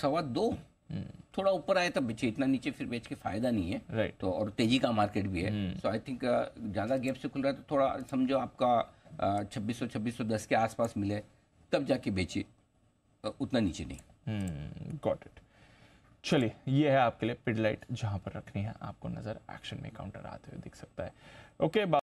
सवा दो हम्म। थोड़ा ऊपर आया तब बेचे इतना नीचे फिर बेच के फायदा नहीं है राइट right. तो और तेजी का मार्केट भी है सो आई थिंक ज़्यादा गैप से खुल रहा है तो थोड़ा समझो आपका uh, छब्बीस सौ छब्बीस सौ दस के आसपास मिले तब जाके बेचिए uh, उतना नीचे नहीं गॉट हम्म, इट चलिए ये है आपके लिए पिडलाइट जहां पर रखनी है आपको नज़र एक्शन में काउंटर आते हुए दिख सकता है ओके okay,